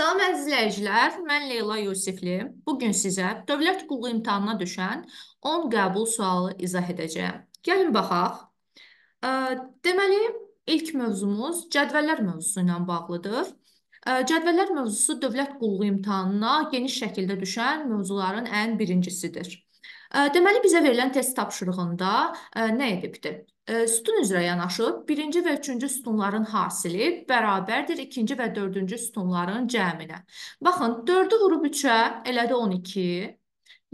Salam əziz izləyicilər, mən Leyla Yusifli. Bu gün sizə dövlət qulluğu imtahanına düşən 10 qəbul sualı izah edəcəyəm. Gəlin baxaq. Deməli, ilk mövzumuz cədvəllər mövzusu ilə bağlıdır. Cədvəllər mövzusu dövlət qulluğu imtahanına geniş şəkildə düşən mövzuların ən birincisidir. Deməli, bizə verilən test tapşırığında nə edibdir? Sütun üzrə yanaşı birinci və üçüncü sütunların hasili bərabərdir ikinci və dördüncü sütunların cəminə. Baxın, 4-ü vurub 3-ə, elə də 12.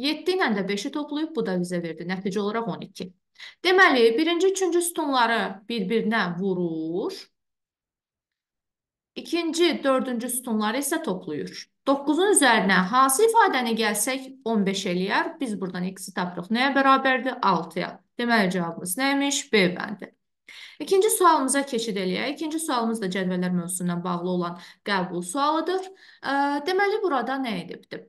7 ilə də 5-i toplayıb, bu da bizə verdi. Nəticə olaraq 12. Deməli, birinci, üçüncü sütunları bir-birinə vurur. İkinci, dördüncü sütunları isə toplayır. 9-un üzərinə hansı ifadəni gəlsək 15 eləyər? Biz buradan x-i tapırıq. Nəyə bərabərdir? 6-ya. Deməli cavabımız nə imiş? B bəndi. İkinci sualımıza keçid eləyək. İkinci sualımız da cədvəllər mövzusundan bağlı olan qəbul sualıdır. Deməli burada nə edibdir?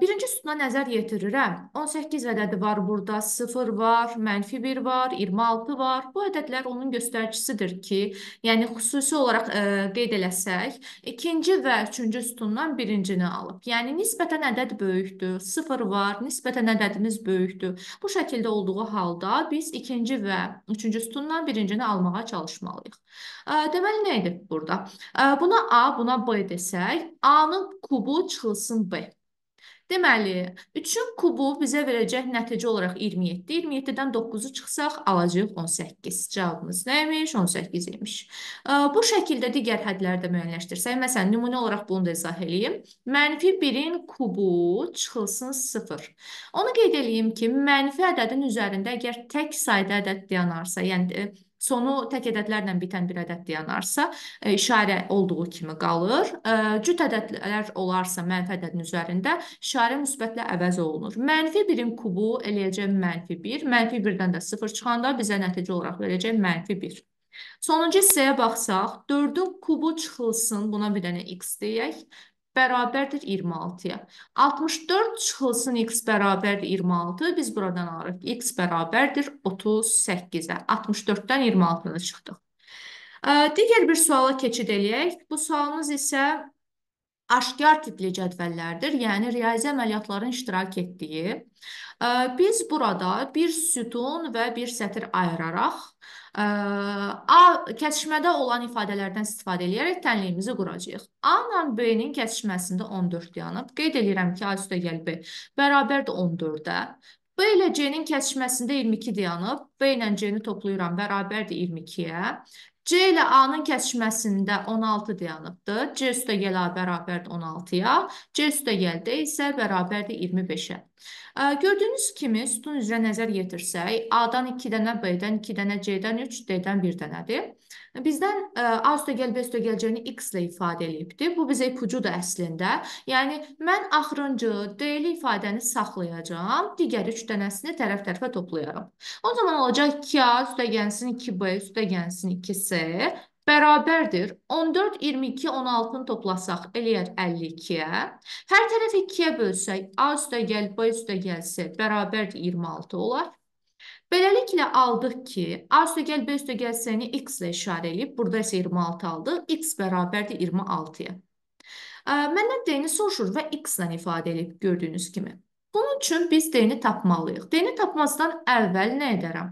Birinci sütuna nəzər yetirirəm. 18 ədədi var burada, 0 var, mənfi 1 var, 26 var. Bu ədədlər onun göstəricisidir ki, yəni xüsusi olaraq ə, qeyd eləsək, ikinci və üçüncü sütundan birincini alıb. Yəni nisbətən ədəd böyükdür, 0 var, nisbətən ədədimiz böyükdür. Bu şəkildə olduğu halda biz ikinci və üçüncü sütundan birincini almağa çalışmalıyıq. Deməli nə edib burada? Buna A, buna B desək, A-nın kubu çıxılsın B. Deməli, 3-ün kubu bizə verəcək nəticə olaraq 27. 27-dən 9-u çıxsaq, alacağıq 18. Cavabımız nəymiş? 18 imiş. Bu şəkildə digər hədləri də müəyyənləşdirsək, məsələn, nümunə olaraq bunu da izah edeyim. Mənfi 1-in kubu çıxılsın 0. Onu qeyd edeyim ki, mənfi ədədin üzərində əgər tək sayda ədəd dayanarsa, yəni sonu tək ədədlərlə bitən bir ədəd dayanarsa, e, işarə olduğu kimi qalır. E, cüt ədədlər olarsa, mənfi ədədin üzərində işarə müsbətlə əvəz olunur. Mənfi 1-in kubu eləyəcək mənfi 1, mənfi 1-dən də 0 çıxanda bizə nəticə olaraq verəcək mənfi 1. Sonuncu hissəyə baxsaq, 4-ün kubu çıxılsın, buna bir dənə x deyək bərabərdir 26-ya. 64 çıxılsın x bərabərdir 26. Biz buradan alırıq ki, x bərabərdir 38-ə. 64-dən 26-ya çıxdıq. Digər bir suala keçid eləyək. Bu sualımız isə aşkar tipli cədvəllərdir, yəni riyazi əməliyyatların iştirak etdiyi. Biz burada bir sütun və bir sətir ayıraraq A kəsişmədə olan ifadələrdən istifadə edərək tənliyimizi quracağıq. A ilə B-nin kəsişməsində 14 dayanıb. Qeyd edirəm ki, A üstə gəl B bərabərdir 14-ə. B ilə C-nin kəsişməsində 22 dayanıb. B ilə C-ni toplayıram, bərabərdir 22-yə. C ilə A-nın kəsişməsində 16 dayanıbdır. C üstəgəl A bərabərdir 16-ya, C üstəgəl D isə bərabərdir 25-ə. Gördüyünüz kimi sütun üzrə nəzər yetirsək, A-dan 2 dənə, B-dən 2 dənə, C-dən 3, D-dən 1 dənədir. Bizdən A üstəgəl B üstəgəl C-ni X ilə ifadə edibdir. Bu bizə ipucudur əslində. Yəni, mən axırıncı D-li ifadəni saxlayacam, digər 3 dənəsini tərəf-tərəfə toplayarım. O zaman olacaq 2A üstəgənsin 2B üstəgənsin 2C C bərabərdir. 14, 22, 16-nı toplasaq eləyər 52-yə. Hər tərəfi 2-yə bölsək, A üstə gəl, B üstə gəlsə bərabərdir 26 olar. Beləliklə aldıq ki, A üstə gəl, B üstə gəlsəni yəni X ilə işarə edib, burada isə 26 aldıq, X bərabərdir 26-ya. Məndən D-ni soruşur və X-lə ifadə edib gördüyünüz kimi. Bunun üçün biz D-ni tapmalıyıq. D-ni tapmazdan əvvəl nə edərəm?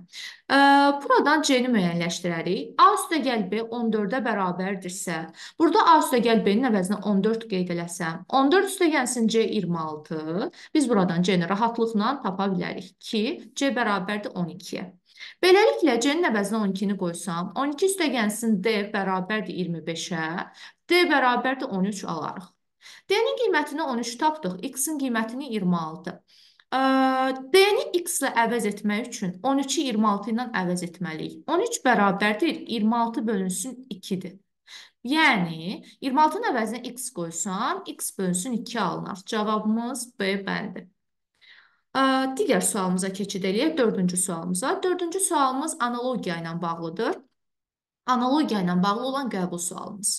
E, buradan C-ni müəyyənləşdirərik. A üstə gəl B 14-ə bərabərdirsə, burada A üstə gəl B-nin əvəzinə 14 qeyd eləsəm, 14 üstə gəlsin C 26, biz buradan C-ni rahatlıqla tapa bilərik ki, C bərabərdir 12-yə. Beləliklə, C-nin əvəzinə 12-ni qoysam, 12 üstə gəlsin D bərabərdir 25-ə, D bərabərdir 13 alarıq. D-nin qiymətini 13 tapdıq, x-in qiymətini 26. D-ni x ilə əvəz etmək üçün 13-i 26 ilə əvəz etməliyik. 13 bərabərdir, 26 bölünsün 2-dir. Yəni, 26-nın əvəzinə x qoysam, x bölünsün 2 alınar. Cavabımız B bəndi. Digər sualımıza keçid eləyək, dördüncü sualımıza. Dördüncü sualımız analogiya ilə bağlıdır. Analogiya ilə bağlı olan qəbul sualımız.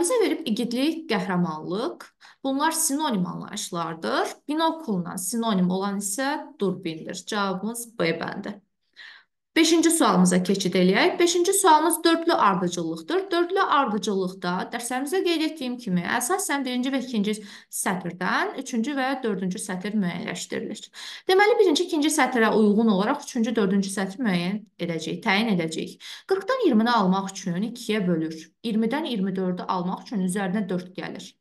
Bizə verib igidlik, qəhrəmanlıq. Bunlar sinonim anlayışlardır. Binokla sinonim olan isə durbindir. Cavabımız B bəndi. Beşinci sualımıza keçid eləyək. Beşinci sualımız dördlü ardıcıllıqdır. Dördlü ardıcıllıqda dərslərimizə qeyd etdiyim kimi əsasən birinci və ikinci sətirdən üçüncü və dördüncü sətir müəyyənləşdirilir. Deməli, birinci, ikinci sətirə uyğun olaraq üçüncü, dördüncü sətir müəyyən edəcəyik, təyin edəcəyik. 40-dan 20-ni almaq üçün 2-yə bölür. 20-dən 24-ü almaq üçün üzərinə 4 gəlir.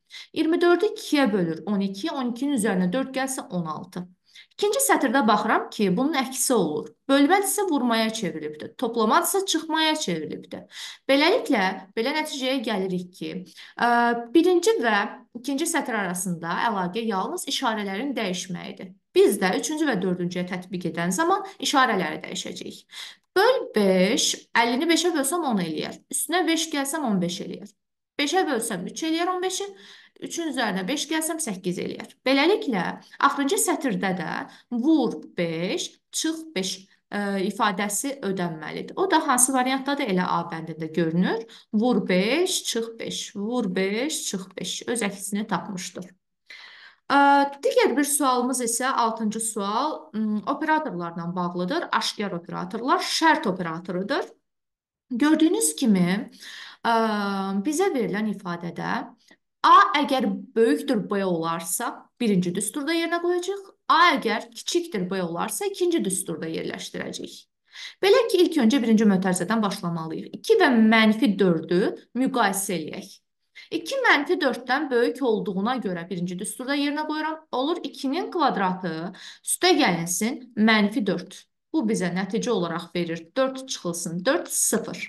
24-ü 2-yə bölür 12, 12-nin üzərinə 4 gəlsə 16. İkinci sətirdə baxıram ki, bunun əksi olur. Bölmədsə vurmaya çevrilibdir, toplamadsa çıxmaya çevrilibdir. Beləliklə, belə nəticəyə gəlirik ki, birinci və ikinci sətr arasında əlaqə yalnız işarələrin dəyişməyidir. Biz də üçüncü və dördüncüyə tətbiq edən zaman işarələri dəyişəcəyik. Böl 5, 50-ni 5-ə bölsəm 10 eləyər. Üstünə 5 gəlsəm 15 eləyər. 5-ə bölsəm 3 eləyər 15-i, 3-ün üzərinə 5 gəlsəm 8 eləyər. Beləliklə, axırıncı sətirdə də vur 5, çıx 5 ə, e, ifadəsi ödənməlidir. O da hansı variantda da elə A bəndində görünür. Vur 5, çıx 5, vur 5, çıx 5 öz əksini tapmışdır. Ə, e, digər bir sualımız isə 6-cı sual operatorlarla bağlıdır. Aşkar operatorlar şərt operatorudur. Gördüyünüz kimi ə, e, bizə verilən ifadədə A əgər böyükdür B olarsa, birinci düsturda yerinə qoyacağıq. A əgər kiçikdir B olarsa, ikinci düsturda yerləşdirəcəyik. Belə ki, ilk öncə birinci mötərizədən başlamalıyıq. 2 və mənfi 4-ü müqayisə eləyək. 2 mənfi 4-dən böyük olduğuna görə birinci düsturda yerinə qoyuram. Olur 2-nin kvadratı üstə gəlinsin mənfi 4. Bu bizə nəticə olaraq verir 4 çıxılsın 4, 0.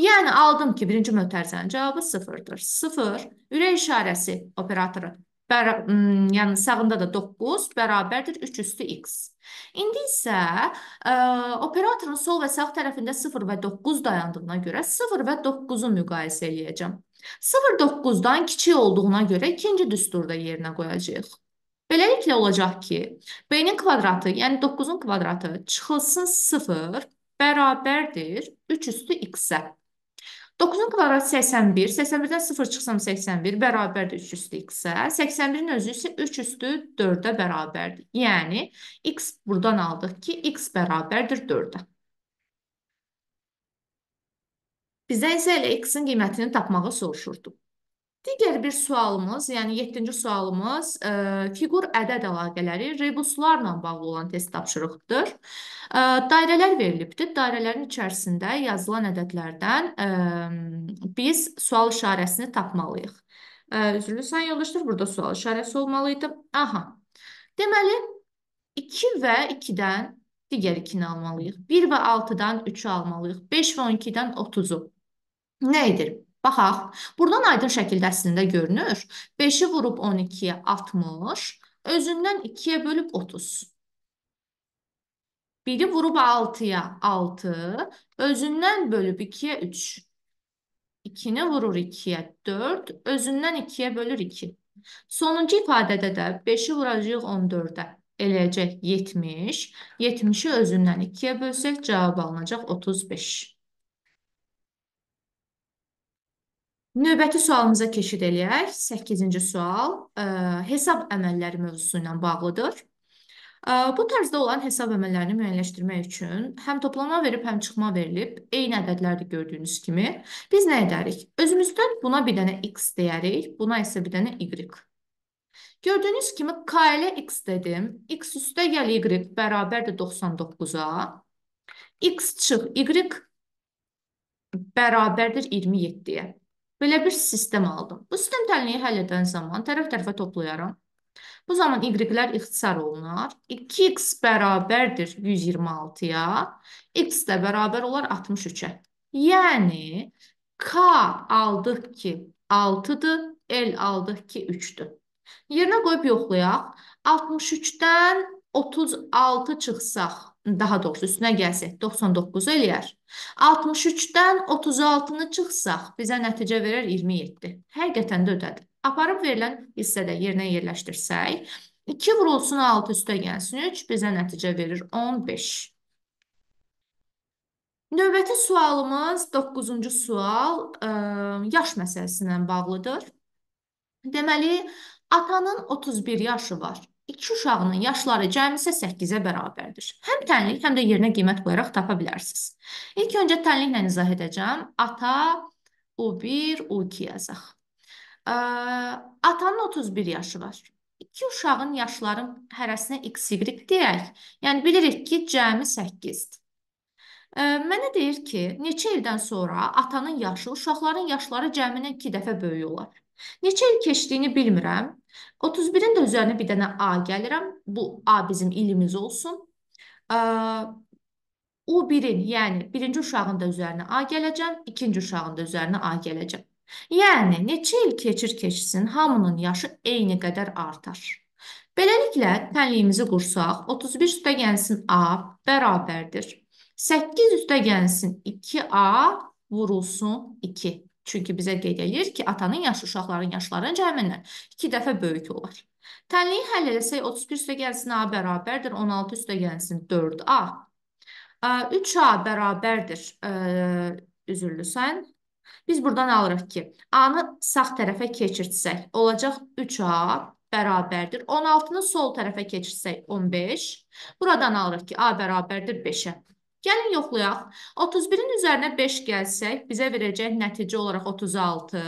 Yəni aldım ki, birinci mötərizənin cavabı 0-dır. 0 ürək işarəsi operatoru bəra, hmm, yəni sağında da 9 bərabərdir 3 üstü x. İndi isə ə, e, operatorun sol və sağ tərəfində 0 və 9 dayandığına görə 0 və 9-u müqayisə eləyəcəm. 0-9-dan kiçik olduğuna görə ikinci düsturda yerinə qoyacağıq. Beləliklə olacaq ki, b-nin kvadratı, yəni 9-un kvadratı çıxılsın 0 bərabərdir 3 üstü x-ə. 9-un kvadratı 81, 81-dən 0 çıxsam 81 bərabərdir 3 üstü x-ə. 81-in özü isə 3 üstü 4-ə bərabərdir. Yəni, x buradan aldıq ki, x bərabərdir 4-ə. Bizdən isə elə x-in qiymətini tapmağı soruşurdu. Digər bir sualımız, yəni 7-ci sualımız ə, e, figur ədəd əlaqələri rebuslarla bağlı olan test tapşırıqdır. Ə, e, dairələr verilibdir. Dairələrin içərisində yazılan ədədlərdən ə, e, biz sual işarəsini tapmalıyıq. Ə, üzrlü sən yoldaşlar, burada sual işarəsi olmalıydı. Aha. Deməli 2 və 2-dən digər 2-ni almalıyıq. 1 və 6-dan 3-ü almalıyıq. 5 və 12-dən 30-u. Nə edir? Baxaq, buradan aydın şəkildə əslində görünür. 5-i vurub 12-yə 60, özündən 2-yə bölüb 30. 1-i vurub 6-ya 6, özündən bölüb 2-yə 3. 2-ni vurur 2-yə 4, özündən 2-yə bölür 2. Sonuncu ifadədə də 5-i vuracağıq 14-ə. Eləyəcək 70. 70-i özündən 2-yə bölsək, cavab alınacaq 35. Növbəti sualımıza keçid eləyək. 8-ci sual ə, e, hesab əməlləri mövzusu ilə bağlıdır. Ə, e, bu tərzdə olan hesab əməllərini müəyyənləşdirmək üçün həm toplama verib, həm çıxma verilib, eyni ədədlərdir gördüyünüz kimi. Biz nə edərik? Özümüzdən buna bir dənə x deyərik, buna isə bir dənə y. Gördüyünüz kimi k ilə x dedim. x üstə gəl y bərabərdir 99-a. x çıx y bərabərdir 27-yə. Belə bir sistem aldım. Bu sistem təlliyi həll edən zaman tərəf-tərəfə toplayaram. Bu zaman y-lər ixtisar olunar. 2x bərabərdir 126-ya, x də bərabər olar 63-ə. Yəni, k aldıq ki 6-dır, l aldıq ki 3-dür. Yerinə qoyub yoxlayaq. 63-dən 36 çıxsaq, daha doğrusu üstünə gəlsək 99 eləyər. 63-dən 36-nı çıxsaq bizə nəticə verər 27. Həqiqətən də ödədi. Aparıb verilən hissədə yerinə yerləşdirsək, 2 vurulsun 6 üstə gəlsin 3 bizə nəticə verir 15. Növbəti sualımız 9-cu sual ə, yaş məsələsindən bağlıdır. Deməli, atanın 31 yaşı var. İki uşağının yaşları cəmisi 8-ə bərabərdir. Həm tənlik, həm də yerinə qiymət qoyaraq tapa bilərsiniz. İlk öncə tənliklə izah edəcəm. Ata U1, U2 yazaq. Ə, atanın 31 yaşı var. İki uşağın yaşların hərəsinə XY deyək. Yəni bilirik ki, cəmi 8-dir. Mənə deyir ki, neçə ildən sonra atanın yaşı uşaqların yaşları cəmindən 2 dəfə böyük olar. Neçə il keçdiyini bilmirəm. 31-in də üzərinə bir dənə A gəlirəm. Bu A bizim ilimiz olsun. U1-in, yəni birinci uşağın da üzərinə A gələcəm, ikinci uşağın da üzərinə A gələcəm. Yəni, neçə il keçir keçsin, hamının yaşı eyni qədər artar. Beləliklə, tənliyimizi qursaq, 31 üstə gəlsin A bərabərdir. 8 üstə gəlsin 2A vurulsun 2. Çünki bizə qeyd eləyir ki, atanın yaşı uşaqların yaşlarınca həmindən 2 dəfə böyük olar. Tənliyi həll eləsək 31 üstəgəlsin A bərabərdir 16 üstəgəlsin 4A. 3A bərabərdir üzürlüsən. Biz buradan alırıq ki, A-nı sağ tərəfə keçirtsək, olacaq 3A bərabərdir. 16-nı sol tərəfə keçirsək 15. Buradan alırıq ki, A bərabərdir 5-ə. Gəlin yoxlayaq. 31-in üzərinə 5 gəlsək, bizə verəcək nəticə olaraq 36.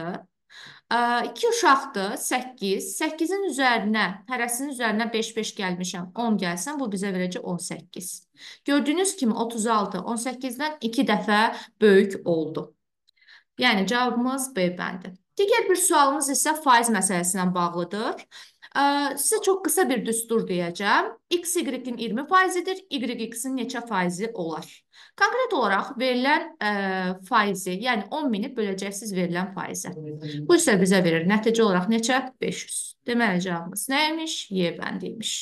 2 uşaqdır, 8. 8-in üzərinə, hərəsinin üzərinə 5-5 gəlmişəm, 10 gəlsəm, bu bizə verəcək 18. Gördüyünüz kimi 36, 18-dən 2 dəfə böyük oldu. Yəni cavabımız B bəndi. Digər bir sualımız isə faiz məsələsi ilə bağlıdır. Sizə çox qısa bir düstur deyəcəm. X Y-in 20 faizidir, Y X-in neçə faizi olar? Konkret olaraq verilən ə, e, faizi, yəni 10 mini böləcəksiniz verilən faizə. Bu isə bizə verir nəticə olaraq neçə? 500. Deməli cavabımız nə imiş? Y bəndi imiş.